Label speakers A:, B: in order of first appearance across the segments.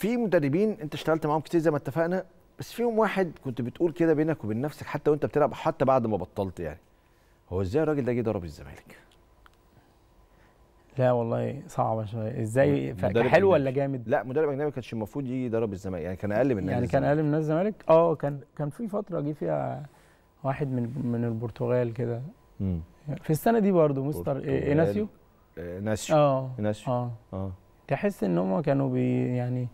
A: في مدربين انت اشتغلت معاهم كتير زي ما اتفقنا بس فيهم واحد كنت بتقول كده بينك وبين نفسك حتى وانت بتلعب حتى بعد ما بطلت يعني هو ازاي الراجل ده جه ضرب الزمالك؟ لا والله صعبه شويه ازاي حلو ولا جامد؟ لا مدرب اجنبي ما كانش المفروض يجي يضرب الزمالك يعني كان اقل من يعني كان اقل من النادي الزمالك؟ اه كان كان في فتره جه فيها واحد من من البرتغال كده في السنه دي برضه مستر ايناسيو ايناسيو آه،, اه اه تحس ان هم كانوا بي يعني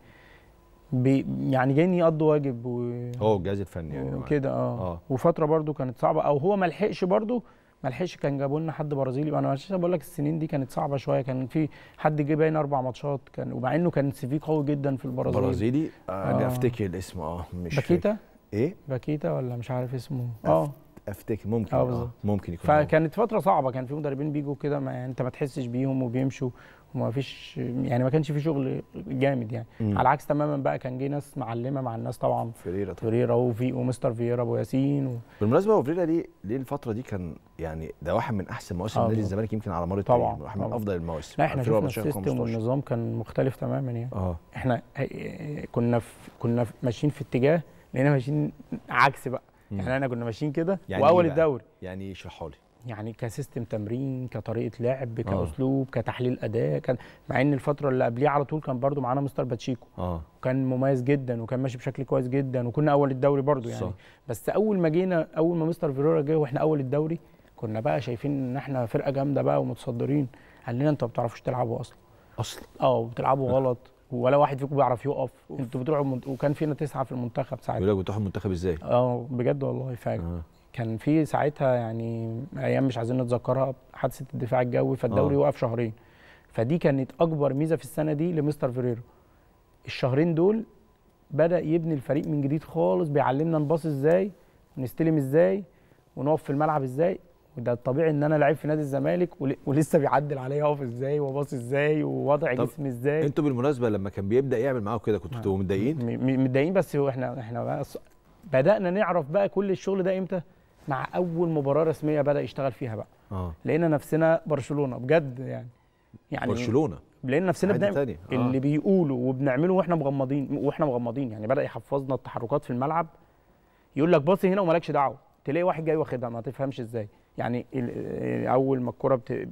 A: بي يعني جايين يقضوا واجب و... هو الجهاز الفني يعني كده اه, آه. وفتره برده كانت صعبه او هو ما لحقش برده ما لحقش كان جابوا لنا حد برازيلي انا مش بقول لك السنين دي كانت صعبه شويه كان في حد جه باين اربع ماتشات كان ومع انه كان سي في قوي جدا في البرازيل برازيلي انا آه،, آه. افتكر الاسم اه مش باكيتا ايه باكيتا ولا مش عارف اسمه اه افتكر ممكن اه, آه، ممكن يكون فكانت فتره صعبه كان في مدربين بيجوا كده ما انت ما تحسش بيهم وبيمشوا وما فيش يعني ما كانش في شغل جامد يعني مم. على العكس تماما بقى كان جه ناس معلمه مع الناس طبعا فريرا طبعا فريرا وفي ومستر فييرا ابو ياسين و... بالمناسبه فريرا ليه ليه الفتره دي كان يعني ده واحد من احسن مواسم آه، نادي الزمالك يمكن على مر التاريخ طبعا واحد من افضل المواسم لا احنا شفنا السيستم والنظام كان مختلف تماما يعني أوه. احنا إيه، إيه، كنا في كنا في ماشيين في اتجاه لقينا ماشيين عكس بقى يعني يعني احنا انا كنا ماشيين كده يعني واول إيه الدوري يعني ايه اشرحها لي يعني كسيستم تمرين كطريقه لعب آه. كاسلوب كتحليل اداء كان مع ان الفتره اللي قبليه على طول كان برده معانا مستر باتشيكو اه وكان مميز جدا وكان ماشي بشكل كويس جدا وكنا اول الدوري برده يعني صح. بس اول ما جينا اول ما مستر فيرورا جه واحنا اول الدوري كنا بقى شايفين ان احنا فرقه جامده بقى ومتصدرين قال لنا انتوا ما بتعرفوش تلعبوا اصلا اصلا اه وبتلعبوا غلط ولا واحد فيكم بيعرف يقف انتوا بتروحوا منت... وكان فينا تسعه في المنتخب ساعتها بيقول لك بتروحوا المنتخب ازاي؟ اه بجد والله فعلا آه. كان في ساعتها يعني ايام مش عايزين نتذكرها حادثه الدفاع الجوي فالدوري آه. وقف شهرين فدي كانت اكبر ميزه في السنه دي لمستر فيريرو الشهرين دول بدا يبني الفريق من جديد خالص بيعلمنا نباص ازاي ونستلم ازاي ونقف في الملعب ازاي وده الطبيعي ان انا لعيب في نادي الزمالك ولسه بيعدل عليا اقف ازاي وباص ازاي ووضع جسمي ازاي انتوا بالمناسبه لما كان بيبدا يعمل معاكم كده كنتوا بتبقوا نعم. متضايقين متضايقين بس هو احنا احنا بدانا نعرف بقى كل الشغل ده امتى مع اول مباراه رسميه بدا يشتغل فيها بقى آه. لقينا نفسنا برشلونه بجد يعني يعني برشلونه لقينا نفسنا بنعمل آه. اللي بيقولوا وبنعمله واحنا مغمضين واحنا مغمضين يعني بدا يحفظنا التحركات في الملعب يقول لك باصي هنا ومالكش دعوه تلاقي واحد جاي واخدها ما تفهمش ازاي يعني آه، اول ما الكوره بت...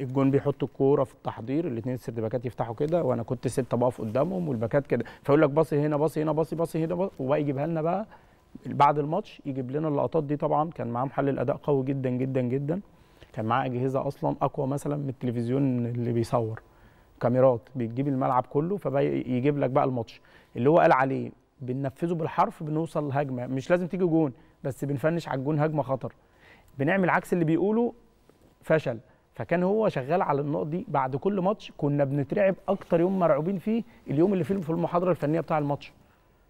A: الجون بيحط الكوره في التحضير الاثنين السرد باكات يفتحوا كده وانا كنت ستة بقف قدامهم والباكات كده فيقول لك باصي هنا باصي هنا باصي باصي هنا باصي وبقى يجيبها لنا بقى بعد الماتش يجيب لنا اللقطات دي طبعا كان معاه محلل اداء قوي جدا جدا جدا كان معاه اجهزه اصلا اقوى مثلا من التلفزيون اللي بيصور كاميرات بتجيب الملعب كله فبقى يجيب لك بقى الماتش اللي هو قال عليه بننفذه بالحرف بنوصل لهجمه مش لازم تيجي جون بس بنفنش على الجون هجمه خطر بنعمل عكس اللي بيقوله فشل فكان هو شغال على النقط دي بعد كل ماتش كنا بنترعب اكتر يوم مرعوبين فيه اليوم اللي فيه في المحاضره الفنيه بتاع الماتش